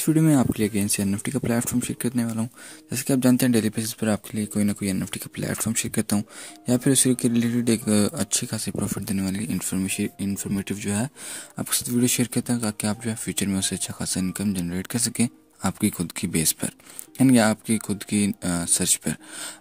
इस वीडियो में आपके लिए एन से एन का प्लेटफॉर्म शेयर करने वाला हूँ जैसे कि आप जानते हैं डेली बेसिस पर आपके लिए कोई ना कोई एन का प्लेटफॉर्म शेयर करता हूँ या फिर उसी के रिलेटेड एक अच्छी खासी प्रॉफिट देने वाली इन्फॉर्मेशन इन्फॉर्मेटिव जो है आपके साथ वीडियो शेयर करता हूँ ताकि आप जो है फ्यूचर में उससे अच्छा खासा इनकम जनरेट कर सकें आपकी खुद की बेस पर यानी कि आपकी खुद की सर्च पर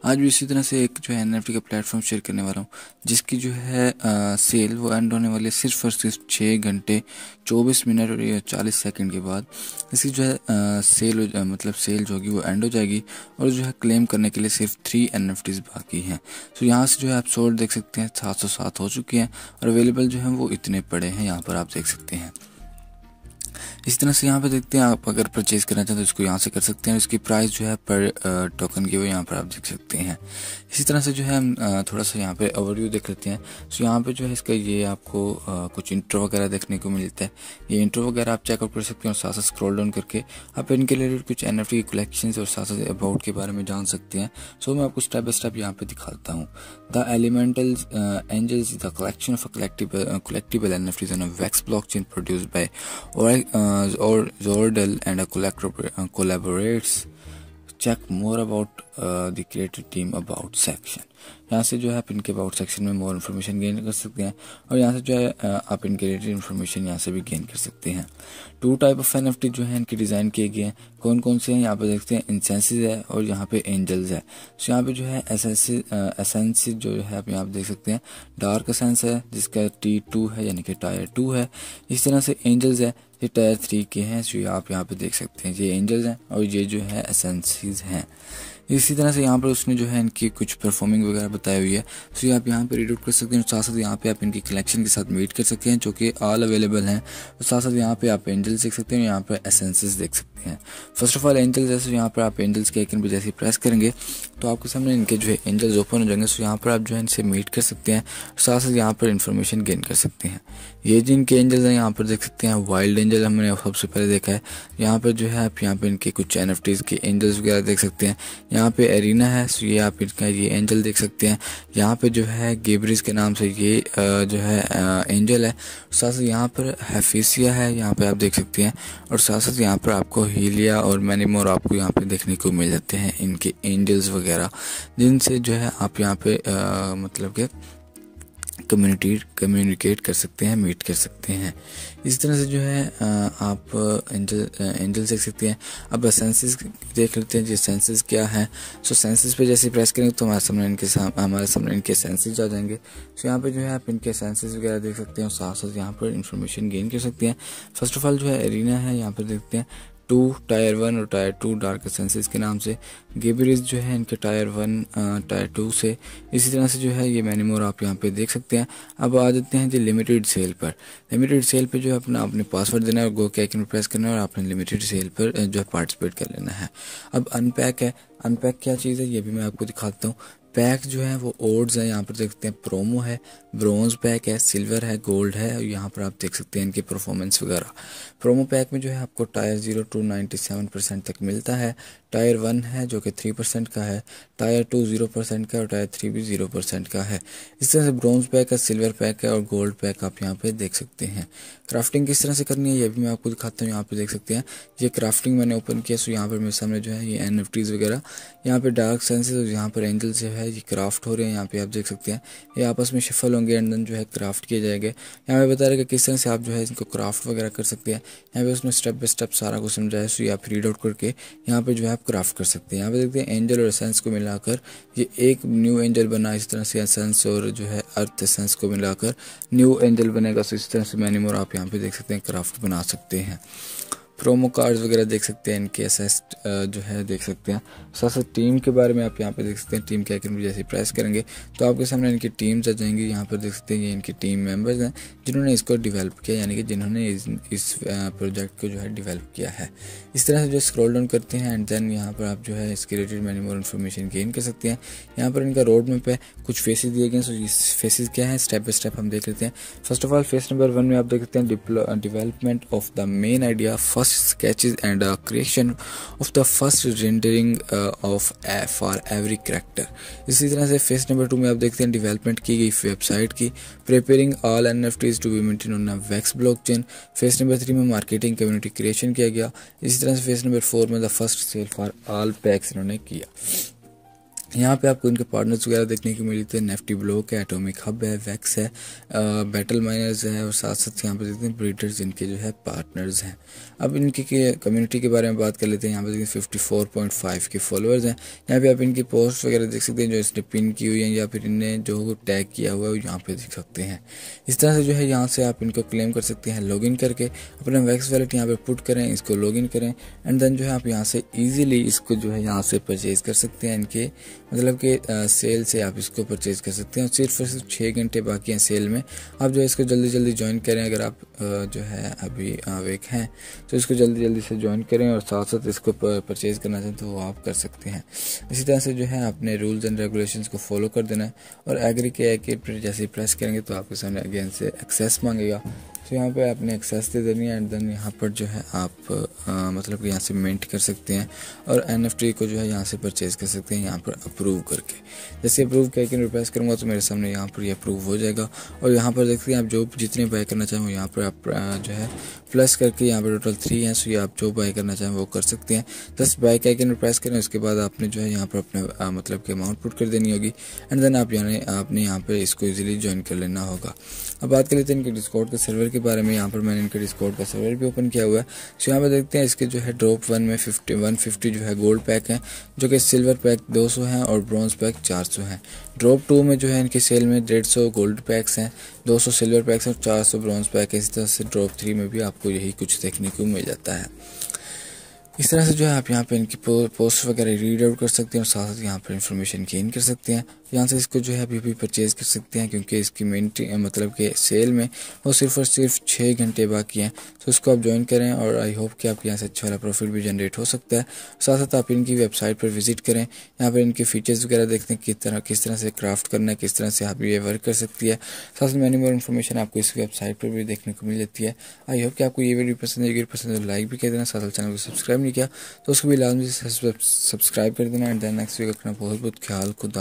आज भी इसी तरह से एक जो है एन का प्लेटफॉर्म शेयर करने वाला हूँ जिसकी जो है आ, सेल वो एंड होने वाली सिर्फ और सिर्फ छः घंटे चौबीस मिनट और चालीस सेकंड के बाद इसकी जो है आ, सेल हो मतलब सेल जो होगी वो एंड हो जाएगी और जो है क्लेम करने के लिए सिर्फ थ्री एन बाकी हैं तो यहाँ से जो है आप सोल्ड देख सकते हैं सात सौ सात हो चुके हैं और अवेलेबल जो है वो इतने पड़े हैं यहाँ पर आप देख सकते हैं इस तरह से यहाँ पे देखते हैं आप अगर परचेज करना चाहते हैं तो इसको यहाँ से कर सकते हैं इसकी प्राइस जो है पर टोकन की वो यहाँ पर आप देख सकते हैं इसी तरह से जो है हम थोड़ा सा यहाँ पे ओवरव्यू देख लेते हैं सो यहाँ पे जो है इसका ये आपको कुछ इंट्रो वगैरह देखने को मिलता है ये इंट्रो वगैरह आप चेकअप कर सकते हैं और साथ साथ स्क्रॉल डाउन करके आप इनके रिलेटेड कुछ एन एफ कलेक्शन और साथ साथ अबाउट के बारे में जान सकते हैं सो मैं आपको स्टेप बाई स्टेप यहाँ पे दिखाता हूँ the elemental angels the collection of collective collectible N F Ts on वैक्स blockchain produce by uh, Zordel and a uh, collaborates. Check more about uh, the creative team about section. यहाँ से जो है आप इनके about section में मोर information gain कर सकते हैं और यहाँ से जो है आप इनके रिलेटेड इन्फॉर्मेशन यहाँ से भी गेन कर सकते हैं टू टाइप ऑफ एन जो है इनके डिज़ाइन किए गए हैं कौन कौन से हैं यहाँ पे देखते हैं इंसेंसिस है और यहाँ पे एंजल्स है सो यहाँ पे जो है एसेंस जो है आप यहाँ पे देख सकते हैं डार्क असेंस है जिसका टी टू है यानी कि टायर टू है इस तरह से एंजल्स है ये टायर थ्री के हैं सो आप यहाँ पे देख सकते हैं ये एंजल्स हैं और ये जो है एसेंसीज हैं इसी तरह से यहाँ पर उसने जो है इनकी कुछ परफॉर्मिंग वगैरह बताई हुई है सो ये आप यहाँ पर रीड आउट कर सकते हैं साथ साथ यहाँ पे आप इनकी कलेक्शन के साथ मीट कर सकते हैं जो कि ऑल अवेलेबल हैं और साथ साथ यहाँ पे आप एंजल्स देख सकते हैं यहाँ पर एसेंसेस देख सकते हैं फर्स्ट ऑफ ऑल एंजल्स जैसे यहाँ पर आप एंजल्स के आइकन पर जैसे प्रेस करेंगे तो आपके सामने इनके जो है एंजल्स ओपन हो जाएंगे सो यहाँ पर आप जो है इनसे मीट कर सकते हैं साथ साथ यहाँ पर इन्फॉर्मेशन गेन कर सकते हैं ये जिनके एंजल्स हैं यहाँ पर देख सकते हैं वाइल्ड एंजल हमने सबसे पहले देखा है यहाँ पर जो है आप यहाँ पर इनके कुछ एन के एंजल्स वगैरह देख सकते हैं यहाँ पे एरिना है सो ये आप इनका ये एंजल देख सकते हैं यहाँ पे जो है गेब्रिज के नाम से ये जो है एंजल है साथ साथ यहाँ पर हैफीसिया है यहाँ पे आप देख सकते हैं और साथ साथ यहाँ पर आपको हीलिया और मैनीमोर आपको यहाँ पे देखने को मिल जाते हैं इनके एंजल्स वगैरह जिनसे जो है आप यहाँ पे आ, मतलब के कम्युनिकेट कम्युनिकेट कर सकते हैं मीट कर सकते हैं इसी तरह से जो है आप एंजल एंजल देख सकते हैं अब सेंसेस देख लेते हैं जी सेंसेस क्या है सो सेंसेस पे जैसे प्रेस करेंगे तो हमारे सामने इनके हमारे सामने इनके सेंसेस आ जाएंगे सो यहाँ पे जो है आप इनके सेंसेस वगैरह देख सकते हैं और साथ साथ यहाँ पर इंफॉर्मेशन गेन कर सकते हैं फर्स्ट ऑफ ऑल जो है एरिना है यहाँ पर देखते हैं टू टायर वन और टायर टू डार्क सेंसेस के नाम से गेबरिज जो है इनके टायर वन टायर टू से इसी तरह से जो है ये मैनीमोर आप यहाँ पे देख सकते हैं अब आ जाते हैं जी लिमिटेड सेल पर लिमिटेड सेल पर जो है अपना आपने पासवर्ड देना है और गो के आइकन प्रेस करना है और आपने लिमिटेड सेल पर जो है पार्टिसिपेट कर लेना है अब अनपैक है अनपैक क्या चीज़ है ये भी मैं आपको दिखाता हूँ पैक जो है वो ओड्स है यहाँ पर देख सकते हैं प्रोमो है ब्रॉन्ज पैक है सिल्वर है गोल्ड है और यहाँ पर आप देख सकते हैं इनकी परफॉर्मेंस वगैरह प्रोमो पैक में जो है आपको tier zero to ninety seven percent तक मिलता है टायर वन है जो कि थ्री परसेंट का है टायर टू जीरो परसेंट का और टायर थ्री भी जीरो परसेंट का है इस तरह से ब्रॉन्ज पैक है सिल्वर पैक है और गोल्ड पैक आप यहाँ पे देख सकते हैं क्राफ्टिंग किस तरह से करनी है ये भी मैं आपको दिखाता हूँ यहाँ पे देख सकते हैं ये क्राफ्टिंग मैंने ओपन किया सो यहाँ पर मेरे सामने जो है ये एन वगैरह यहाँ पर डार्क सेंसेज और यहाँ पर एंजल्स जो है है ये क्राफ्ट हो रहे हैं यहाँ पे आप देख सकते हैं ये आपस में शफल होंगे एंड देन जो है क्राफ्ट किए जाएंगे यहाँ पे बता रहे कि किस तरह से आप जो है इनको क्राफ्ट वगैरह कर सकते हैं यहाँ पे उसमें स्टेप बाई स्टेप सारा कुछ समझाया सो आप रीड आउट करके यहाँ पे जो है आप क्राफ्ट कर सकते हैं यहाँ पे देखते हैं एंजल और एसेंस को मिलाकर ये एक न्यू एंजल बना इस तरह से एसेंस और जो है अर्थ एसेंस को मिलाकर न्यू एंजल बनेगा सो इस तरह से मैनिमोर आप यहाँ पे देख सकते हैं क्राफ्ट बना सकते हैं प्रोमो कार्ड्स वगैरह देख सकते हैं इनके एस जो है देख सकते हैं साथ साथ टीम के बारे में आप यहाँ पर देख सकते हैं टीम के आइकन जैसे प्रेस करेंगे तो आपके सामने इनकी टीम्स आ जाएंगी यहाँ पर देख सकते हैं ये इनकी टीम मेंबर्स हैं जिन्होंने इसको डिवेल्प किया यानी कि जिन्होंने इस, इस प्रोजेक्ट को जो है डिवेल्प किया है इस तरह से जो स्क्रॉल डाउन करते हैं एंड देन यहाँ पर आप जो है इसके related many more information gain कर सकते हैं यहाँ पर इनका रोड मैप है कुछ फेसेज दिए गए हैं फेसेज क्या है स्टेप बाई स्टेप हम देख लेते हैं first of all phase number one में आप देख सकते हैं development of the main idea first first sketches and uh, creation of the first rendering uh, of uh, for every character इसी तरह से फेज नंबर टू में आप देखते हैं डेवलपमेंट की गई वेबसाइट की preparing all N F Ts to be maintain on वेक्स blockchain phase number three में मार्केटिंग कम्युनिटी क्रिएशन किया गया इसी तरह से फेज नंबर फोर में the first sale for all packs इन्होंने किया यहाँ पे आपको इनके पार्टनर्स वगैरह देखने को मिलते हैं नेफ्टी ब्लॉक है एटॉमिक हब है वैक्स है बैटल माइनर्स है और साथ साथ यहाँ पे देखते हैं ब्रीडर्स इनके जो है पार्टनर्स हैं अब इनके कम्युनिटी के बारे में बात कर लेते हैं यहाँ पे देखते हैं फिफ्टी फोर पॉइंट फाइव के फॉलोअर्स हैं यहाँ पे आप इनकी पोस्ट वगैरह देख सकते हैं जो इसने पिन की हुई है या फिर इनने जो टैग किया हुआ है वो यहाँ पर देख सकते हैं इस तरह से जो है यहाँ से आप इनको क्लेम कर सकते हैं लॉग करके अपना वैक्स वैलेट यहाँ पर पुट करें इसको लॉग करें एंड देन जो है आप यहाँ से ईजिली इसको जो है यहाँ से परचेज कर सकते हैं इनके मतलब कि सेल से आप इसको परचेज़ कर सकते हैं सिर्फ और सिर्फ छः घंटे बाकी हैं सेल में आप जो है इसको जल्दी जल्दी ज्वाइन करें अगर आप जो है अभी आवेक हैं तो इसको जल्दी जल्दी से ज्वाइन करें और साथ साथ इसको परचेज़ करना चाहें तो वो आप कर सकते हैं इसी तरह से जो है आपने रूल्स एंड रेगुलेशन को फॉलो कर देना है और एग्री के एग्री जैसे प्रेस करेंगे तो आपके सामने अगेन से एक्सेस मांगेगा तो यहाँ पे आपने एक्सेस दे देनी है एंड देन यहाँ पर जो है आप आ, मतलब कि यहाँ से मेंट कर सकते हैं और एन को जो है यहाँ से परचेज़ कर सकते हैं यहाँ पर अप्रूव करके जैसे अप्रूव के रिप्लेस करूँगा तो मेरे सामने यहाँ पर ये यह अप्रूव हो जाएगा और यहाँ पर देखते हैं आप जो जितने बाय करना चाहें यहाँ पर आप जो है प्लस करके यहाँ पर टोटल थ्री हैं सो ये आप जो बाय करना चाहें वो कर सकते हैं जस्ट बाय के रिप्लेस करें उसके बाद आपने जो है यहाँ पर अपने मतलब कि अमाउंट पुट कर देनी होगी एंड देन आप यहाँ आपने यहाँ पर इसको ईजिली ज्वाइन कर लेना होगा अब बात कर लेते हैं इनके डिस्काउंट के सर्वर के के बारे में यहाँ पर मैंने इनका डिस्काउंट का सर्वर भी ओपन किया हुआ है सो यहाँ पर देखते हैं इसके जो है ड्रॉप वन में फिफ्टी वन फिफ्टी जो है गोल्ड पैक है जो कि सिल्वर पैक दो सौ हैं और ब्रॉन्ज पैक चार सौ हैं ड्रॉप टू में जो है इनके सेल में डेढ़ सौ गोल्ड पैक्स हैं दो सौ सिल्वर पैक्स और चार सौ ब्रॉन्ज पैक है इसी तरह से ड्रॉप थ्री में भी आपको यही कुछ देखने को मिल जाता है इस तरह से जो है आप यहाँ पे इनकी पोस्ट वगैरह रीड आउट कर सकते हैं और साथ साथ यहाँ पर इन्फॉर्मेशन गेन कर सकते हैं यहाँ से इसको जो है अभी भी परचेज़ कर सकते हैं क्योंकि इसकी मेन मतलब कि सेल में वो सिर्फ और सिर्फ छः घंटे बाकी हैं तो इसको आप ज्वाइन करें और आई होप कि आपके यहाँ से अच्छा वाला प्रॉफिट भी जनरेट हो सकता है साथ साथ आप इनकी वेबसाइट पर विजिट करें यहाँ पर इनके फीचर्स वगैरह देखते हैं किस तरह किस तरह से क्राफ्ट करना है किस तरह से आप ये वर्क कर सकती है साथ मैनी मोर इन्फॉर्मेशन आपको इस वेबसाइट पर भी देखने को मिल जाती है आई होप कि आपको ये वीडियो पसंद है वीडियो पसंद है लाइक तो भी कर देना साथ चैनल को सब्सक्राइब नहीं किया तो उसको भी लाजमी सब्सक्राइब कर देना एंड देन नेक्स्ट वीक अपना बहुत बहुत ख्याल खुदा